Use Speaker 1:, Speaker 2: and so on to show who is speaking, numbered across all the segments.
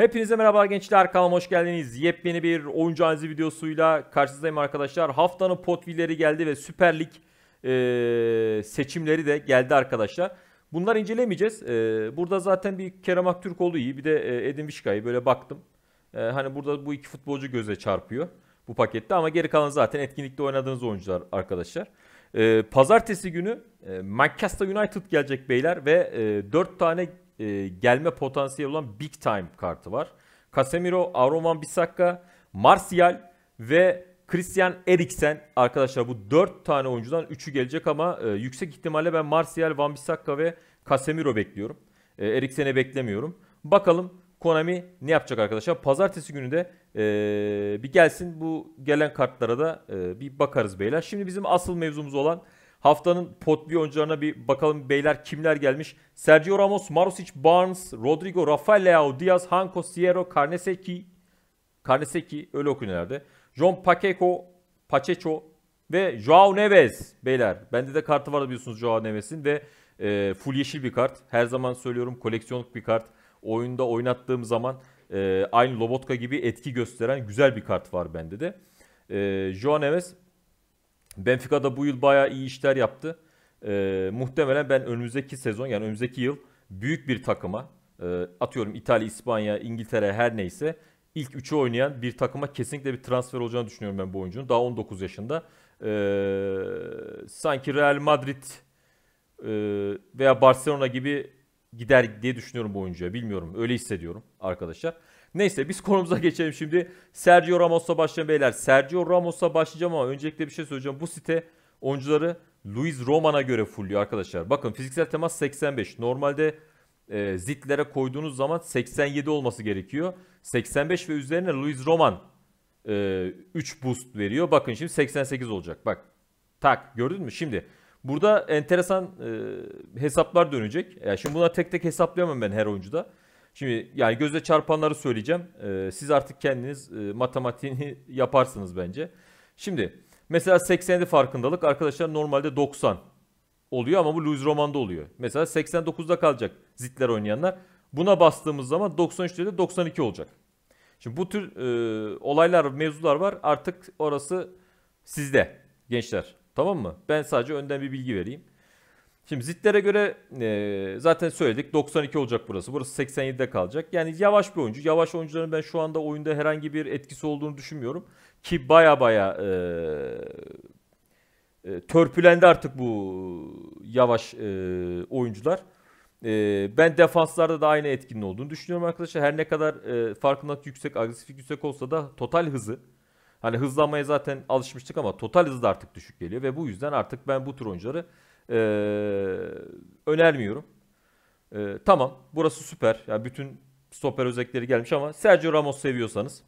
Speaker 1: Hepinize merhaba gençler kanalıma hoş geldiniz. Yepyeni bir oyuncu analizi videosuyla karşınızdayım arkadaşlar. Haftanın potvilleri geldi ve Süper Lig e, seçimleri de geldi arkadaşlar. Bunları incelemeyeceğiz. E, burada zaten bir Kerem Aktürkoğlu iyi bir de e, Edin Vişka'yı böyle baktım. E, hani burada bu iki futbolcu göze çarpıyor bu pakette ama geri kalan zaten etkinlikte oynadığınız oyuncular arkadaşlar. E, pazartesi günü e, Manchester United gelecek beyler ve e, 4 tane e, gelme potansiyeli olan big time kartı var. Casemiro, Aroman Bisakka, Martial ve Christian Eriksen arkadaşlar bu 4 tane oyuncudan 3'ü gelecek ama e, yüksek ihtimalle ben Martial, Van Bissaka ve Casemiro bekliyorum. E, Eriksen'i beklemiyorum. Bakalım Konami ne yapacak arkadaşlar? Pazartesi günü de e, bir gelsin bu gelen kartlara da e, bir bakarız beyler. Şimdi bizim asıl mevzumuz olan Haftanın pot potbi oyuncularına bir bakalım beyler kimler gelmiş. Sergio Ramos, Marusic, Barnes, Rodrigo, Rafael Leao, Diaz, Hanko, Sierra, Karneseki, Karneseki öyle okunuyor herhalde. John Pacheco, Pacheco ve Joao Neves beyler. Bende de kartı var biliyorsunuz Joao Neves'in ve e, full yeşil bir kart. Her zaman söylüyorum koleksiyonluk bir kart. Oyunda oynattığım zaman e, aynı Lobotka gibi etki gösteren güzel bir kart var bende de. E, Joao Neves Benfica da bu yıl bayağı iyi işler yaptı. E, muhtemelen ben önümüzdeki sezon yani önümüzdeki yıl büyük bir takıma e, atıyorum İtalya, İspanya, İngiltere her neyse ilk üçü oynayan bir takıma kesinlikle bir transfer olacağını düşünüyorum ben bu oyuncunun. Daha 19 yaşında. E, sanki Real Madrid e, veya Barcelona gibi gider diye düşünüyorum bu oyuncuya. Bilmiyorum öyle hissediyorum arkadaşlar. Neyse biz konumuza geçelim şimdi. Sergio Ramos'la başlayalım beyler. Sergio Ramos'la başlayacağım ama öncelikle bir şey söyleyeceğim. Bu site oyuncuları Luis Roman'a göre fullüyor arkadaşlar. Bakın fiziksel temas 85. Normalde e, zitlere koyduğunuz zaman 87 olması gerekiyor. 85 ve üzerine Luis Roman e, 3 boost veriyor. Bakın şimdi 88 olacak. Bak tak gördün mü? Şimdi burada enteresan e, hesaplar dönecek. Yani şimdi buna tek tek hesaplayamam ben her oyuncuda. Şimdi yani göze çarpanları söyleyeceğim. Ee, siz artık kendiniz e, matematiğini yaparsınız bence. Şimdi mesela 87 farkındalık arkadaşlar normalde 90 oluyor ama bu Louis Roman'da oluyor. Mesela 89'da kalacak zitler oynayanlar. Buna bastığımız zaman 93 de 92 olacak. Şimdi bu tür e, olaylar, mevzular var. Artık orası sizde gençler. Tamam mı? Ben sadece önden bir bilgi vereyim. Şimdi zitlere göre e, zaten söyledik 92 olacak burası. Burası 87'de kalacak. Yani yavaş bir oyuncu. Yavaş oyuncuların ben şu anda oyunda herhangi bir etkisi olduğunu düşünmüyorum. Ki baya baya e, e, törpülendi artık bu yavaş e, oyuncular. E, ben defanslarda da aynı etkinin olduğunu düşünüyorum arkadaşlar. Her ne kadar e, farkındalık yüksek, agresiflik yüksek olsa da total hızı Hani hızlanmaya zaten alışmıştık ama total hız da artık düşük geliyor ve bu yüzden artık ben bu tür oyuncuları e, önermiyorum. E, tamam burası süper. Yani bütün stoper özellikleri gelmiş ama Sergio Ramos seviyorsanız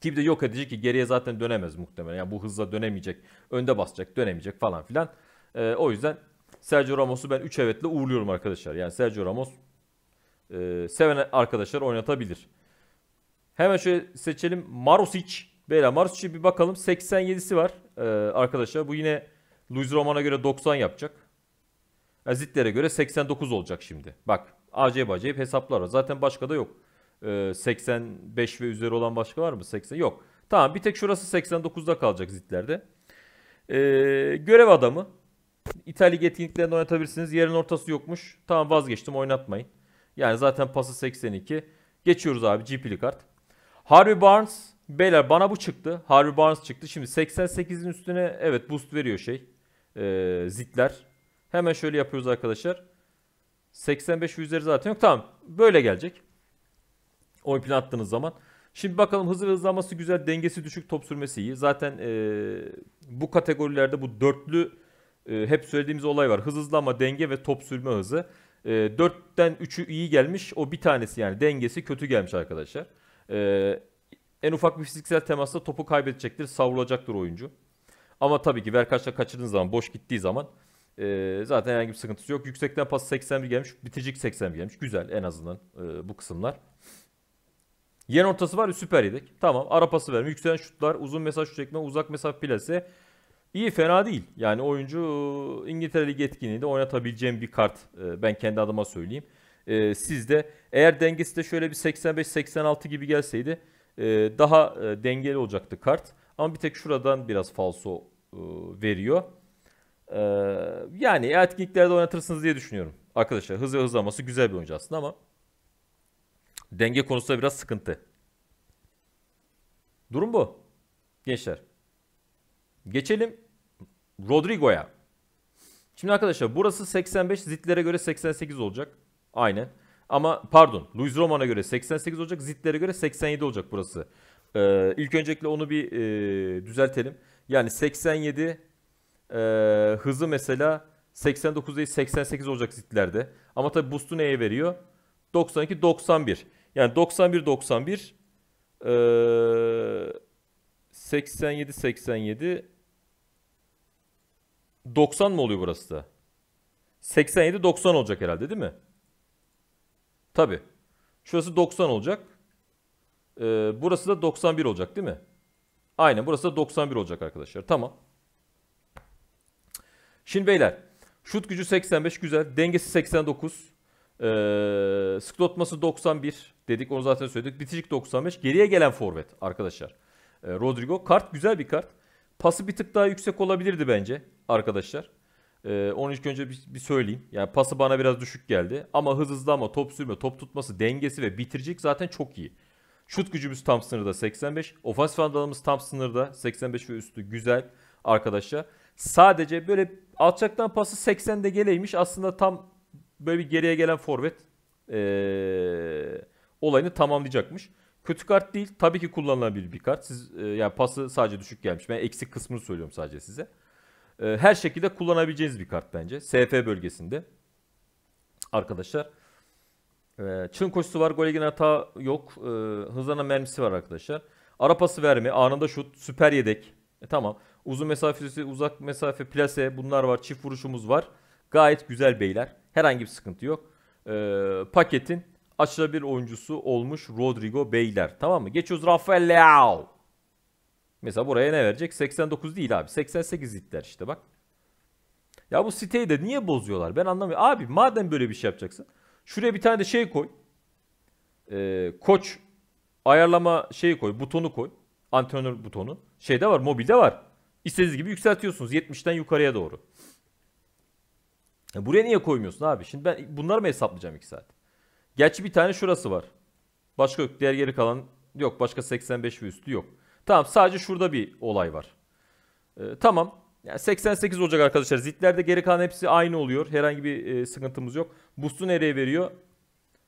Speaker 1: ki de yok edici ki geriye zaten dönemez muhtemelen. Yani bu hızla dönemeyecek. Önde basacak, dönemeyecek falan filan. E, o yüzden Sergio Ramos'u ben 3 evetle uğurluyorum arkadaşlar. Yani Sergio Ramos e, seven arkadaşlar oynatabilir. Hemen şöyle seçelim. Marusic. Beyler Marusic'e bir bakalım. 87'si var e, arkadaşlar. Bu yine Luis Roman'a göre 90 yapacak. Yani Zitler'e göre 89 olacak şimdi. Bak acayip acayip hesaplar var. Zaten başka da yok. Ee, 85 ve üzeri olan başka var mı? 80 yok. Tamam bir tek şurası 89'da kalacak Zitler'de. Ee, görev adamı. İtalya etkinliklerinde oynatabilirsiniz. Yerin ortası yokmuş. Tamam vazgeçtim oynatmayın. Yani zaten pası 82. Geçiyoruz abi GP'li kart. Harvey Barnes. Beyler bana bu çıktı. Harvey Barnes çıktı. Şimdi 88'in üstüne evet boost veriyor şey e, zikler. Hemen şöyle yapıyoruz arkadaşlar. 85 üzeri zaten yok. Tamam böyle gelecek. Oy plan attığınız zaman. Şimdi bakalım hızlı ve hızlanması güzel. Dengesi düşük top sürmesi iyi. Zaten e, bu kategorilerde bu dörtlü e, hep söylediğimiz olay var. Hız hızlanma, denge ve top sürme hızı. E, 4'ten 3'ü iyi gelmiş. O bir tanesi yani dengesi kötü gelmiş arkadaşlar. E, en ufak bir fiziksel temasla topu kaybedecektir. Savrulacaktır oyuncu. Ama tabii ki Verkaç'la kaçırdığın zaman, boş gittiği zaman e, zaten herhangi bir sıkıntısı yok. Yüksekten pas 81 gelmiş, bitecek 81 gelmiş. Güzel en azından e, bu kısımlar. Yen ortası var ya süper yedik. Tamam ara pası verme, yükselen şutlar, uzun mesaj şut çekme, uzak mesafe plase. İyi fena değil. Yani oyuncu İngiltere Ligi etkinliğinde oynatabileceğim bir kart. E, ben kendi adıma söyleyeyim. E, siz de eğer dengesi de şöyle bir 85-86 gibi gelseydi e, daha e, dengeli olacaktı kart. Ama bir tek şuradan biraz falso e, veriyor. Ee, yani ertliklerde oynatırsınız diye düşünüyorum. Arkadaşlar hız ve hızlaması güzel bir oyuncu aslında ama denge konusunda biraz sıkıntı. Durum bu. Gençler. Geçelim Rodrigo'ya. Şimdi arkadaşlar burası 85 zitlere göre 88 olacak. Aynen. Ama pardon Luis Roman'a göre 88 olacak. Zitlere göre 87 olacak burası. Ee, ilk öncelikle onu bir e, düzeltelim. Yani 87 e, hızı mesela 89 değil 88 olacak zitlerde. Ama tabi boost'u neye veriyor? 92 91. Yani 91 91 e, 87 87 90 mı oluyor burası da? 87 90 olacak herhalde değil mi? Tabi. Şurası 90 olacak. Ee, burası da 91 olacak değil mi? Aynen burası da 91 olacak arkadaşlar. Tamam. Şimdi beyler şut gücü 85 güzel. Dengesi 89. Ee, skutlatması 91 dedik onu zaten söyledik. Bitişik 95. Geriye gelen forvet arkadaşlar. Ee, Rodrigo kart güzel bir kart. Pası bir tık daha yüksek olabilirdi bence arkadaşlar. Ee, onu ilk önce bir, bir söyleyeyim. Yani pası bana biraz düşük geldi. Ama hız hızlı ama top sürme, top tutması, dengesi ve bitiricik zaten çok iyi. Şut gücümüz tam sınırda 85. Ofansif andalamız tam sınırda 85 ve üstü güzel arkadaşlar. Sadece böyle alçaktan pası 80'de geleymiş. Aslında tam böyle bir geriye gelen forvet ee, olayını tamamlayacakmış. Kötü kart değil. Tabii ki kullanılabilir bir kart. Siz e, yani pası sadece düşük gelmiş. Ben eksik kısmını söylüyorum sadece size. E, her şekilde kullanabileceğiniz bir kart bence. SF bölgesinde. Arkadaşlar e, ee, çın koşusu var. gol giden hata yok. E, hızlanan mermisi var arkadaşlar. Ara pası verme. Anında şut. Süper yedek. E, tamam. Uzun mesafesi, uzak mesafe, plase bunlar var. Çift vuruşumuz var. Gayet güzel beyler. Herhangi bir sıkıntı yok. E, paketin bir oyuncusu olmuş Rodrigo Beyler. Tamam mı? Geçiyoruz Rafael Leao. Mesela buraya ne verecek? 89 değil abi. 88 itler işte bak. Ya bu siteyi de niye bozuyorlar? Ben anlamıyorum. Abi madem böyle bir şey yapacaksın. Şuraya bir tane de şey koy. E, koç ayarlama şeyi koy. Butonu koy. Antrenör butonu. Şeyde var. Mobilde var. İstediğiniz gibi yükseltiyorsunuz. 70'ten yukarıya doğru. Ya buraya niye koymuyorsun abi? Şimdi ben bunları mı hesaplayacağım 2 saat? Gerçi bir tane şurası var. Başka yok. Diğer geri kalan yok. Başka 85 ve üstü yok. Tamam sadece şurada bir olay var. Ee, tamam. Yani 88 olacak arkadaşlar. Zitlerde geri kalan hepsi aynı oluyor. Herhangi bir e, sıkıntımız yok. Boost'u nereye veriyor?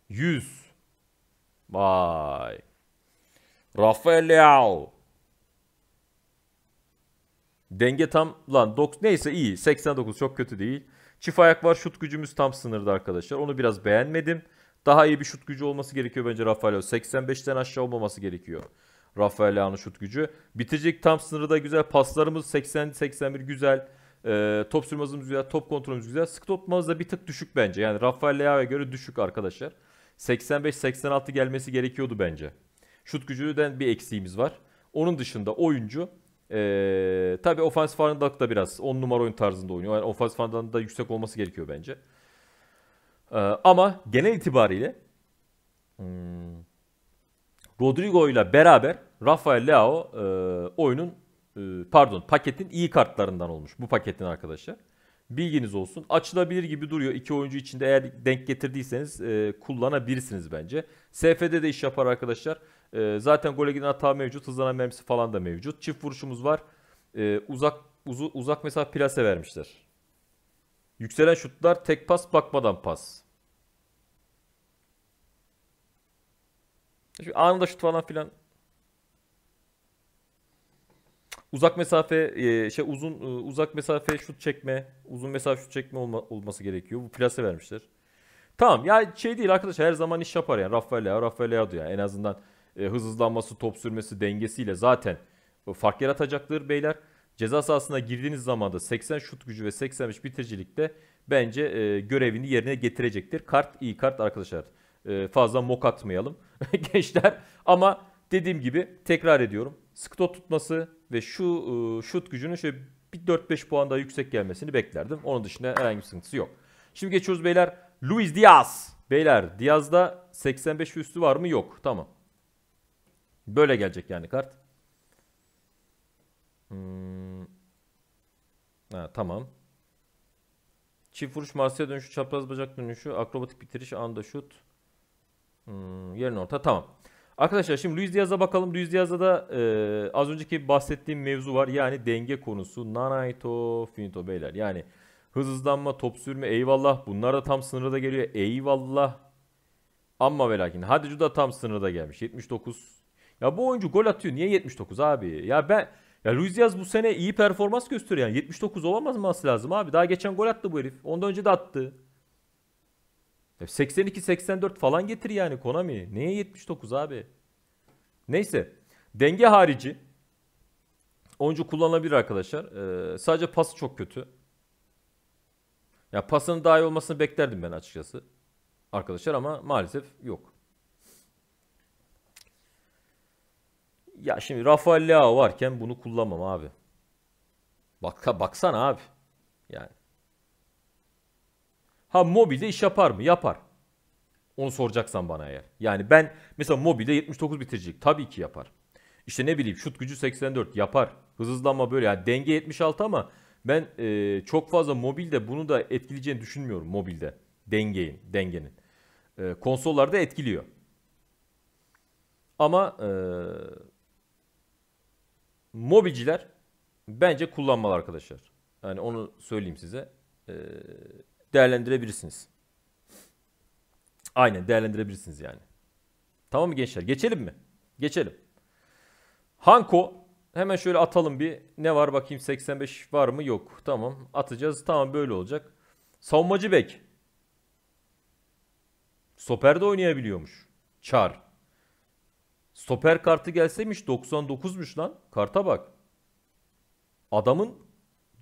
Speaker 1: 100. Vay. Rafael Leao. Denge tam lan dok neyse iyi 89 çok kötü değil. Çift ayak var şut gücümüz tam sınırda arkadaşlar. Onu biraz beğenmedim. Daha iyi bir şut gücü olması gerekiyor bence Rafael. 85'ten aşağı olmaması gerekiyor. Rafael Leao'nun şut gücü. Biticilik tam sınırda güzel. Paslarımız 80-81 güzel. E, top sürmazımız güzel. Top kontrolümüz güzel. Sık tutmamız da bir tık düşük bence. Yani Rafael Leao'ya göre düşük arkadaşlar. 85-86 gelmesi gerekiyordu bence. Şut gücünden bir eksiğimiz var. Onun dışında oyuncu ee, tabi ofansif farkındalık da biraz 10 numara oyun tarzında oynuyor. Yani ofansif farkındalığın da yüksek olması gerekiyor bence. Ee, ama genel itibariyle hmm, Rodrigo ile beraber Rafael Leao e, oyunun e, pardon paketin iyi kartlarından olmuş bu paketin arkadaşlar. Bilginiz olsun. Açılabilir gibi duruyor. iki oyuncu içinde eğer denk getirdiyseniz e, kullanabilirsiniz bence. SF'de de iş yapar arkadaşlar. E, zaten gole giden hata mevcut. Hızlanan mermisi falan da mevcut. Çift vuruşumuz var. E, uzak uzu, uzak mesafe plase vermişler. Yükselen şutlar tek pas bakmadan pas. Şu anında şut falan filan. Uzak mesafe e, şey uzun e, uzak mesafe şut çekme, uzun mesafe şut çekme olma, olması gerekiyor. Bu plase vermişler. Tamam ya şey değil arkadaşlar her zaman iş yapar yani. Rafael ya Rafael ya yani. En azından e, hız hızlanması, top sürmesi, dengesiyle zaten fark yaratacaktır beyler. Ceza sahasına girdiğiniz zaman da 80 şut gücü ve 85 bitiricilikte bence e, görevini yerine getirecektir. Kart iyi kart arkadaşlar. E, fazla mok atmayalım gençler. Ama dediğim gibi tekrar ediyorum. Sktot tutması ve şu e, şut gücünün şöyle bir 4-5 puan daha yüksek gelmesini beklerdim. Onun dışında herhangi bir sıkıntısı yok. Şimdi geçiyoruz beyler. Luis Diaz. Beyler Diaz'da 85 üstü var mı? Yok. Tamam. Böyle gelecek yani kart. Hmm. Ha, tamam. Çift vuruş, Marsya dönüşü, çapraz bacak dönüşü, akrobatik bitiriş, anda şut. Hmm, yerin orta tamam. Arkadaşlar şimdi Luis Diaz'a bakalım. Luis Diaz'da da e, az önceki bahsettiğim mevzu var. Yani denge konusu. Nanaito, Finito beyler. Yani hız hızlanma, top sürme eyvallah. Bunlar da tam sınırda geliyor. Eyvallah. Ama ve lakin Hadicu da tam sınırda gelmiş. 79. Ya bu oyuncu gol atıyor. Niye 79 abi? Ya ben ya Luis Diaz bu sene iyi performans gösteriyor. Yani 79 olamaz mı lazım abi? Daha geçen gol attı bu herif. Ondan önce de attı. 82-84 e, falan getir yani Konami. Neye 79 abi? Neyse. Denge harici. Oyuncu kullanılabilir arkadaşlar. Ee, sadece pası çok kötü. Ya pasının daha iyi olmasını beklerdim ben açıkçası. Arkadaşlar ama maalesef yok. Ya şimdi Rafael Leao varken bunu kullanmam abi. Bak baksana abi. Yani Ha mobilde iş yapar mı? Yapar. Onu soracaksan bana eğer. Yani ben mesela mobilde 79 bitirecek. Tabii ki yapar. İşte ne bileyim şut gücü 84 yapar. Hız hızlanma böyle. Yani denge 76 ama ben e, çok fazla mobilde bunu da etkileyeceğini düşünmüyorum mobilde. Dengeyin, dengenin. E, konsollarda etkiliyor. Ama e, mobilciler bence kullanmalı arkadaşlar. Yani onu söyleyeyim size. E, değerlendirebilirsiniz. Aynen değerlendirebilirsiniz yani. Tamam mı gençler? Geçelim mi? Geçelim. Hanko hemen şöyle atalım bir. Ne var bakayım 85 var mı? Yok. Tamam atacağız. Tamam böyle olacak. Savunmacı bek. Stoper de oynayabiliyormuş. Çar. Stoper kartı gelseymiş 99'muş lan. Karta bak. Adamın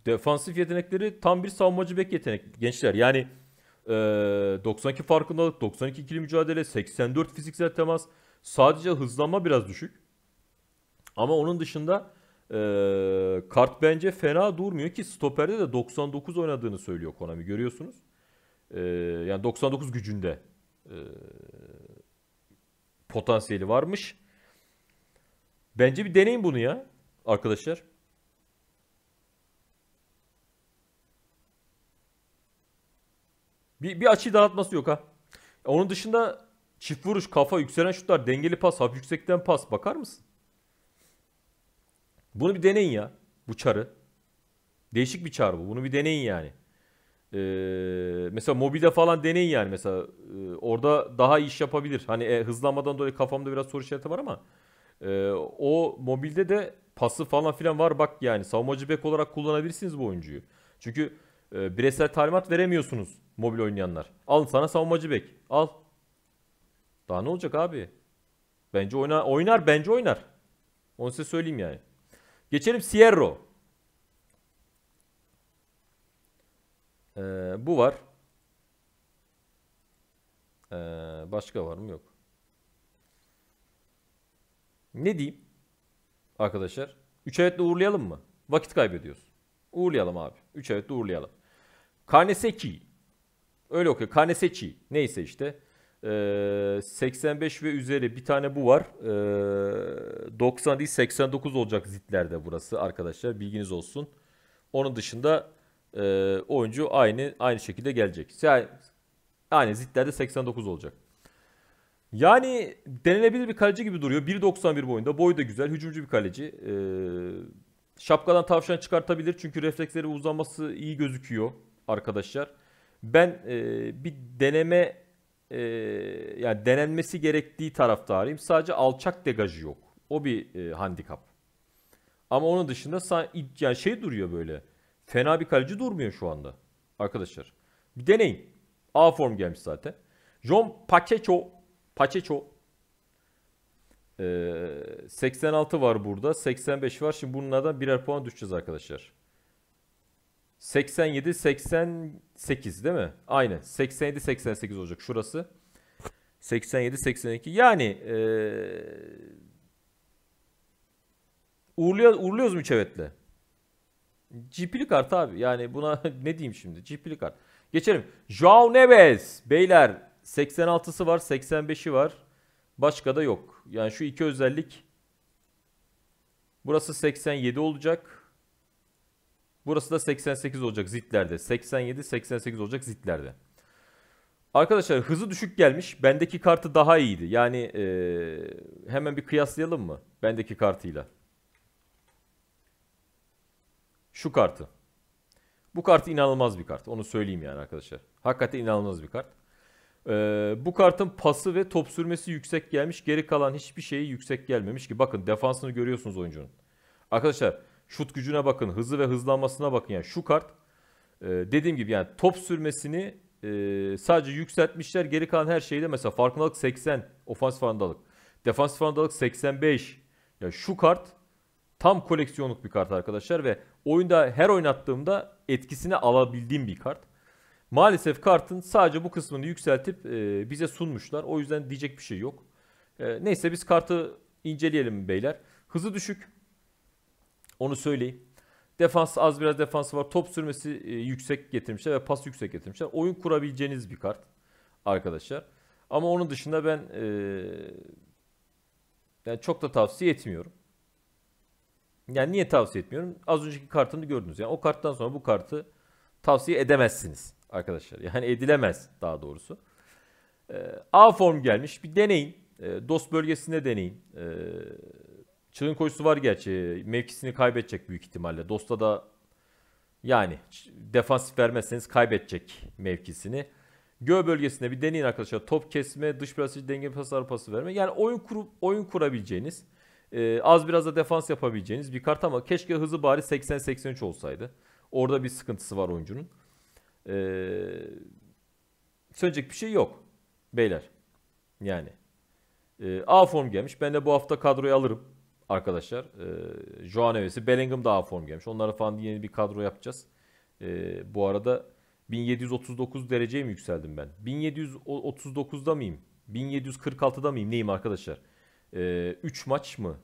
Speaker 1: Defansif yetenekleri tam bir savunmacı bek yetenek gençler. Yani e, 92 farkındalık, 92 ikili mücadele, 84 fiziksel temas. Sadece hızlanma biraz düşük. Ama onun dışında e, kart bence fena durmuyor ki stoperde de 99 oynadığını söylüyor Konami görüyorsunuz. E, yani 99 gücünde e, potansiyeli varmış. Bence bir deneyin bunu ya arkadaşlar. Bir, bir açı dağıtması yok ha. Onun dışında çift vuruş, kafa, yükselen şutlar, dengeli pas, hafif yüksekten pas. Bakar mısın? Bunu bir deneyin ya. Bu çarı. Değişik bir çar bu. Bunu bir deneyin yani. Ee, mesela Mobi'de falan deneyin yani mesela. E, orada daha iş yapabilir. Hani e, hızlanmadan dolayı kafamda biraz soru işareti var ama e, o mobilde de pası falan filan var. Bak yani savunmacı bek olarak kullanabilirsiniz bu oyuncuyu. Çünkü e, bireysel talimat veremiyorsunuz mobil oynayanlar. Al sana savunmacı bek. Al. Daha ne olacak abi? Bence oynar, oynar bence oynar. Onu size söyleyeyim yani. Geçelim Sierra. Ee, bu var. Ee, başka var mı? Yok. Ne diyeyim? Arkadaşlar. 3 ayetle uğurlayalım mı? Vakit kaybediyoruz. Uğurlayalım abi. 3 ayetle uğurlayalım. Carnesecchi. Öyle okuyor. Carnesecchi. Neyse işte. Ee, 85 ve üzeri bir tane bu var. Ee, 90 değil 89 olacak zitlerde burası arkadaşlar. Bilginiz olsun. Onun dışında e, oyuncu aynı aynı şekilde gelecek. Yani, yani zitlerde 89 olacak. Yani denenebilir bir kaleci gibi duruyor. 1.91 boyunda. Boyu da güzel. Hücumcu bir kaleci. Ee, şapkadan tavşan çıkartabilir. Çünkü refleksleri uzanması iyi gözüküyor arkadaşlar. Ben e, bir deneme e, yani denenmesi gerektiği taraftarıyım. Sadece alçak degajı yok. O bir e, handikap. Ama onun dışında yani şey duruyor böyle. Fena bir kaleci durmuyor şu anda. Arkadaşlar. Bir deneyin. A form gelmiş zaten. John Pacheco. Pacheco. Ee, 86 var burada. 85 var. Şimdi bunun bunlardan birer puan düşeceğiz arkadaşlar. 87 88 değil mi? Aynen. 87 88 olacak şurası. 87 82. Yani ee, uğurluyor, uğurluyoruz müçevetle. GP'li kart abi. Yani buna ne diyeyim şimdi? GP'li kart. Geçelim. Joao Neves. Beyler 86'sı var, 85'i var. Başka da yok. Yani şu iki özellik. Burası 87 olacak. Burası da 88 olacak zitlerde. 87, 88 olacak zitlerde. Arkadaşlar hızı düşük gelmiş. Bendeki kartı daha iyiydi. Yani ee, hemen bir kıyaslayalım mı? Bendeki kartıyla. Şu kartı. Bu kart inanılmaz bir kart. Onu söyleyeyim yani arkadaşlar. Hakikaten inanılmaz bir kart. Ee, bu kartın pası ve top sürmesi yüksek gelmiş. Geri kalan hiçbir şeyi yüksek gelmemiş ki. Bakın defansını görüyorsunuz oyuncunun. Arkadaşlar Şut gücüne bakın, hızı ve hızlanmasına bakın. Yani şu kart e, dediğim gibi yani top sürmesini e, sadece yükseltmişler. Geri kalan her şeyde mesela farkındalık 80, ofans farkındalık. Defans farkındalık 85. Yani şu kart tam koleksiyonluk bir kart arkadaşlar ve oyunda her oynattığımda etkisini alabildiğim bir kart. Maalesef kartın sadece bu kısmını yükseltip e, bize sunmuşlar. O yüzden diyecek bir şey yok. E, neyse biz kartı inceleyelim beyler. Hızı düşük. Onu söyleyeyim. Defans az biraz defansı var. Top sürmesi e, yüksek getirmişler ve pas yüksek getirmişler. Oyun kurabileceğiniz bir kart arkadaşlar. Ama onun dışında ben e, yani çok da tavsiye etmiyorum. Yani niye tavsiye etmiyorum? Az önceki kartını gördünüz. Yani o karttan sonra bu kartı tavsiye edemezsiniz arkadaşlar. Yani edilemez daha doğrusu. E, A form gelmiş. Bir deneyin. E, dost bölgesinde deneyin. E, Çılgın koşusu var gerçi. Mevkisini kaybedecek büyük ihtimalle. Dosta da yani defansif vermezseniz kaybedecek mevkisini. Gö bölgesinde bir deneyin arkadaşlar. Top kesme, dış plasaj, denge pas, pası verme. Yani oyun kurup oyun kurabileceğiniz, e, az biraz da defans yapabileceğiniz bir kart ama keşke hızı bari 80-83 olsaydı. Orada bir sıkıntısı var oyuncunun. E, söyleyecek bir şey yok beyler. Yani. E, A form gelmiş. Ben de bu hafta kadroyu alırım arkadaşlar. E, Joao Neves'i, Bellingham daha form gelmiş. Onlara falan yeni bir kadro yapacağız. E, bu arada 1739 dereceye mi yükseldim ben? 1739'da mıyım? 1746'da mıyım? Neyim arkadaşlar? E, ee, 3 maç mı?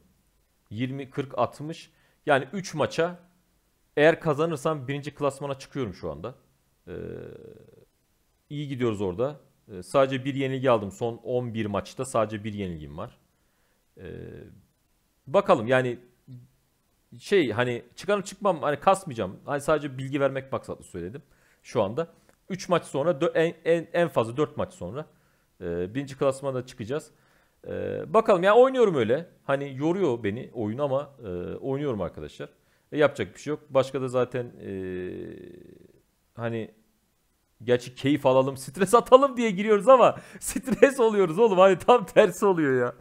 Speaker 1: 20, 40, 60. Yani 3 maça eğer kazanırsam birinci klasmana çıkıyorum şu anda. E, iyi gidiyoruz orada. E, sadece bir yenilgi aldım. Son 11 maçta sadece bir yenilgim var. E, Bakalım yani şey hani çıkarım çıkmam hani kasmayacağım. Hani sadece bilgi vermek maksatlı söyledim şu anda. 3 maç sonra en, en, en fazla 4 maç sonra e, birinci klasmanda çıkacağız. E, bakalım yani oynuyorum öyle. Hani yoruyor beni oyun ama e, oynuyorum arkadaşlar. E, yapacak bir şey yok. Başka da zaten e, hani gerçi keyif alalım, stres atalım diye giriyoruz ama stres oluyoruz oğlum. Hani tam tersi oluyor ya.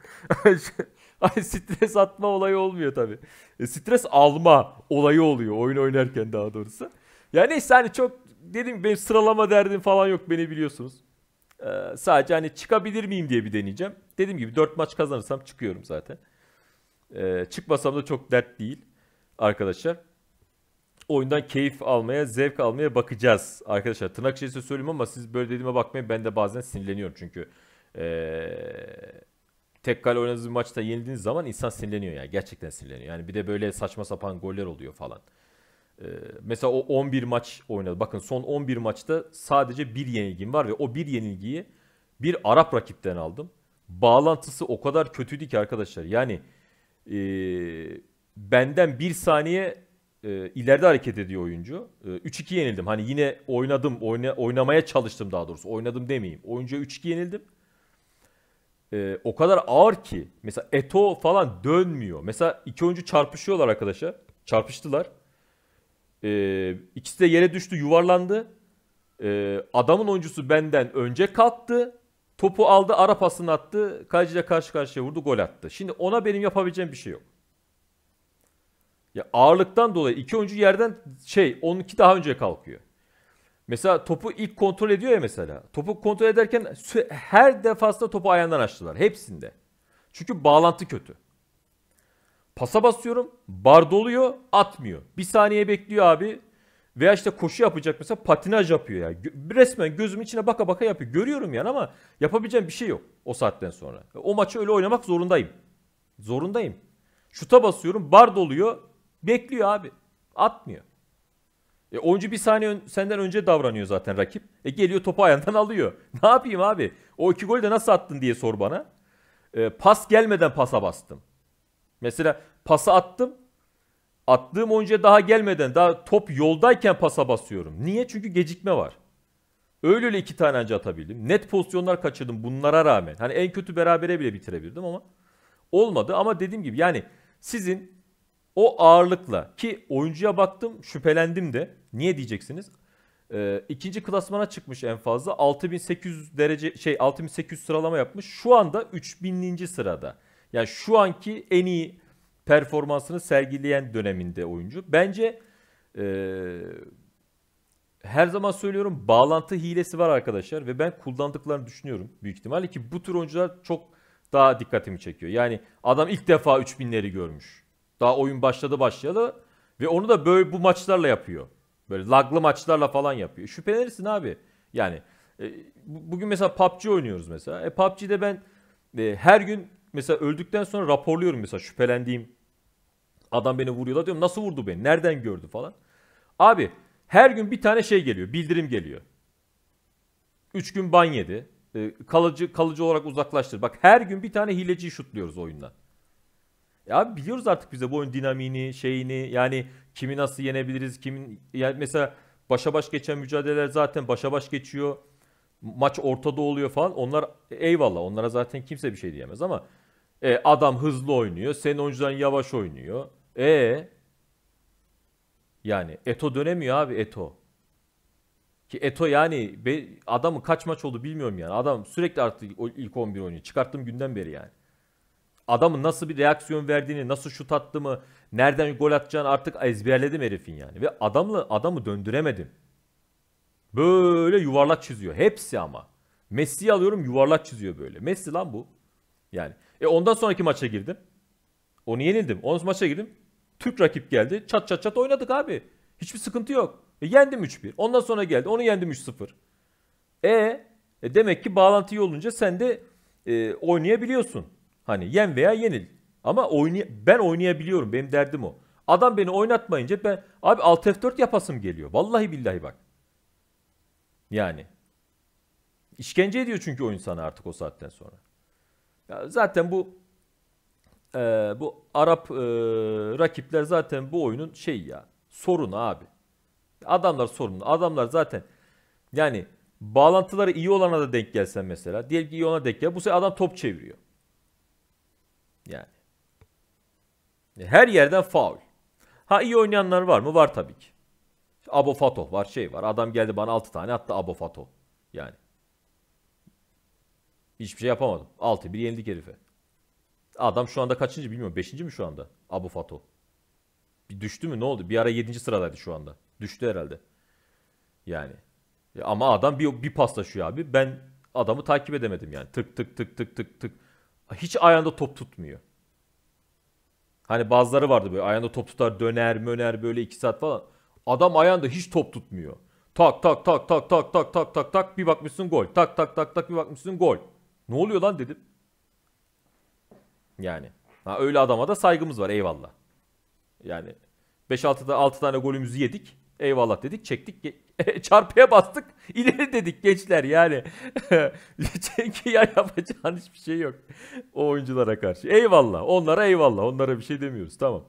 Speaker 1: Ay stres atma olayı olmuyor tabi. E, stres alma olayı oluyor oyun oynarken daha doğrusu. Yani neyse hani çok dedim benim sıralama derdim falan yok beni biliyorsunuz. Ee, sadece hani çıkabilir miyim diye bir deneyeceğim. Dediğim gibi 4 maç kazanırsam çıkıyorum zaten. Ee, çıkmasam da çok dert değil arkadaşlar. Oyundan keyif almaya, zevk almaya bakacağız arkadaşlar. Tırnak içerisinde söyleyeyim ama siz böyle dediğime bakmayın. Ben de bazen sinirleniyorum çünkü. Ee, tek kale oynadığınız bir maçta yenildiğiniz zaman insan sinirleniyor yani. Gerçekten sinirleniyor. Yani bir de böyle saçma sapan goller oluyor falan. Ee, mesela o 11 maç oynadı. Bakın son 11 maçta sadece bir yenilgim var ve o bir yenilgiyi bir Arap rakipten aldım. Bağlantısı o kadar kötüydü ki arkadaşlar. Yani e, benden bir saniye e, ileride hareket ediyor oyuncu. E, 3-2 yenildim. Hani yine oynadım, oyna, oynamaya çalıştım daha doğrusu. Oynadım demeyeyim. Oyuncuya 3-2 yenildim e, o kadar ağır ki mesela Eto falan dönmüyor. Mesela iki oyuncu çarpışıyorlar arkadaşa. Çarpıştılar. E, ikisi de yere düştü yuvarlandı. E, adamın oyuncusu benden önce kalktı. Topu aldı ara pasını attı. Kaleciyle karşı karşıya vurdu gol attı. Şimdi ona benim yapabileceğim bir şey yok. Ya ağırlıktan dolayı iki oyuncu yerden şey onunki daha önce kalkıyor. Mesela topu ilk kontrol ediyor ya mesela. Topu kontrol ederken her defasında topu ayağından açtılar. Hepsinde. Çünkü bağlantı kötü. Pasa basıyorum. Bar doluyor. Atmıyor. Bir saniye bekliyor abi. Veya işte koşu yapacak mesela patinaj yapıyor ya. Resmen gözüm içine baka baka yapıyor. Görüyorum yani ama yapabileceğim bir şey yok o saatten sonra. O maçı öyle oynamak zorundayım. Zorundayım. Şuta basıyorum. Bar doluyor. Bekliyor abi. Atmıyor. E, oyuncu bir saniye ön, senden önce davranıyor zaten rakip. E, geliyor topu ayağından alıyor. Ne yapayım abi? O iki golü de nasıl attın diye sor bana. E, pas gelmeden pasa bastım. Mesela pasa attım. Attığım oyuncuya daha gelmeden, daha top yoldayken pasa basıyorum. Niye? Çünkü gecikme var. Öyle öyle iki tane anca atabildim. Net pozisyonlar kaçırdım bunlara rağmen. Hani en kötü berabere bile bitirebildim ama olmadı. Ama dediğim gibi yani sizin o ağırlıkla ki oyuncuya baktım şüphelendim de. Niye diyeceksiniz? Ee, ikinci klasmana çıkmış en fazla. 6800 derece şey 6800 sıralama yapmış. Şu anda 3000. sırada. Yani şu anki en iyi performansını sergileyen döneminde oyuncu. Bence ee, her zaman söylüyorum bağlantı hilesi var arkadaşlar ve ben kullandıklarını düşünüyorum büyük ihtimalle ki bu tür oyuncular çok daha dikkatimi çekiyor. Yani adam ilk defa 3000'leri görmüş. Daha oyun başladı başlayalı. Ve onu da böyle bu maçlarla yapıyor. Böyle laglı maçlarla falan yapıyor. Şüphelenirsin abi. Yani e, bugün mesela PUBG oynuyoruz mesela. E PUBG'de ben e, her gün mesela öldükten sonra raporluyorum mesela şüphelendiğim adam beni vuruyorlar diyorum. Nasıl vurdu beni? Nereden gördü falan. Abi her gün bir tane şey geliyor. Bildirim geliyor. Üç gün ban yedi. E, kalıcı kalıcı olarak uzaklaştır. Bak her gün bir tane hileciyi şutluyoruz oyundan. Ya e biliyoruz artık bize bu oyun dinamini şeyini yani kimi nasıl yenebiliriz, kimin yani mesela başa baş geçen mücadeleler zaten başa baş geçiyor. Maç ortada oluyor falan. Onlar eyvallah onlara zaten kimse bir şey diyemez ama e, adam hızlı oynuyor, senin oyuncudan yavaş oynuyor. E yani Eto dönemiyor abi Eto. Ki Eto yani be, adamın kaç maç oldu bilmiyorum yani. Adam sürekli artık ilk 11 oynuyor. Çıkarttığım günden beri yani adamın nasıl bir reaksiyon verdiğini, nasıl şut attığımı, nereden gol atacağını artık ezberledim herifin yani. Ve adamla adamı döndüremedim. Böyle yuvarlak çiziyor. Hepsi ama. Messi'yi alıyorum yuvarlak çiziyor böyle. Messi lan bu. Yani. E ondan sonraki maça girdim. Onu yenildim. Onun maça girdim. Türk rakip geldi. Çat çat çat oynadık abi. Hiçbir sıkıntı yok. E yendim 3-1. Ondan sonra geldi. Onu yendim 3-0. E, e demek ki bağlantı iyi olunca sen de e, oynayabiliyorsun. Hani yen veya yenil. Ama oynay ben oynayabiliyorum. Benim derdim o. Adam beni oynatmayınca ben abi alt F4 yapasım geliyor. Vallahi billahi bak. Yani. işkence ediyor çünkü oyun sana artık o saatten sonra. Ya zaten bu e, bu Arap e, rakipler zaten bu oyunun şey ya sorunu abi. Adamlar sorunlu. Adamlar zaten yani bağlantıları iyi olana da denk gelsen mesela. Diyelim ki iyi olana denk gel. Bu sefer adam top çeviriyor. Yani. E, her yerden faul. Ha iyi oynayanlar var mı? Var tabii ki. Abo Fato var şey var. Adam geldi bana 6 tane attı Abo Fato. Yani. Hiçbir şey yapamadım. 6 bir yenildik herife. Adam şu anda kaçıncı bilmiyorum. Beşinci mi şu anda? Abu Fato. Bir düştü mü ne oldu? Bir ara yedinci sıradaydı şu anda. Düştü herhalde. Yani. E, ama adam bir, bir paslaşıyor abi. Ben adamı takip edemedim yani. Tık tık tık tık tık tık hiç ayağında top tutmuyor. Hani bazıları vardı böyle ayağında top tutar döner möner böyle iki saat falan. Adam ayağında hiç top tutmuyor. Tak tak tak tak tak tak tak tak tak bir bakmışsın gol. Tak tak tak tak bir bakmışsın gol. Ne oluyor lan dedim. Yani. Ha öyle adama da saygımız var eyvallah. Yani 5-6'da 6 tane golümüzü yedik. Eyvallah dedik çektik çarpıya bastık ileri dedik gençler yani. Çünkü ya yapacağın hiçbir şey yok o oyunculara karşı. Eyvallah onlara eyvallah onlara bir şey demiyoruz tamam.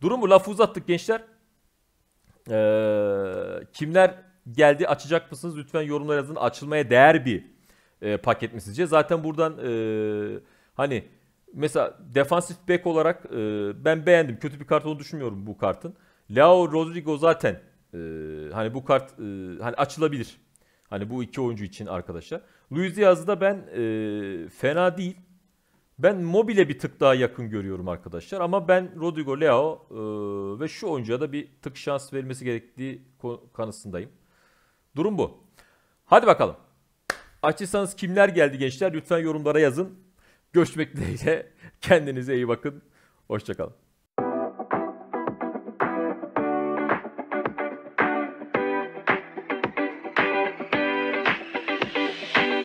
Speaker 1: Durumu laf uzattık gençler. Ee, kimler geldi açacak mısınız? Lütfen yorumlar yazın. Açılmaya değer bir e, paket mi sizce? Zaten buradan e, hani mesela defansif bek olarak e, ben beğendim. Kötü bir kart olduğunu düşünmüyorum bu kartın. Leo Rodrigo zaten ee, hani bu kart e, hani açılabilir. Hani bu iki oyuncu için arkadaşlar. Luis Diaz'ı ben e, fena değil. Ben Mobile bir tık daha yakın görüyorum arkadaşlar. Ama ben Rodrigo Leo e, ve şu oyuncuya da bir tık şans verilmesi gerektiği kanısındayım. Durum bu. Hadi bakalım. Açıysanız kimler geldi gençler? Lütfen yorumlara yazın. Görüşmek dileğiyle. Kendinize iyi bakın. Hoşçakalın.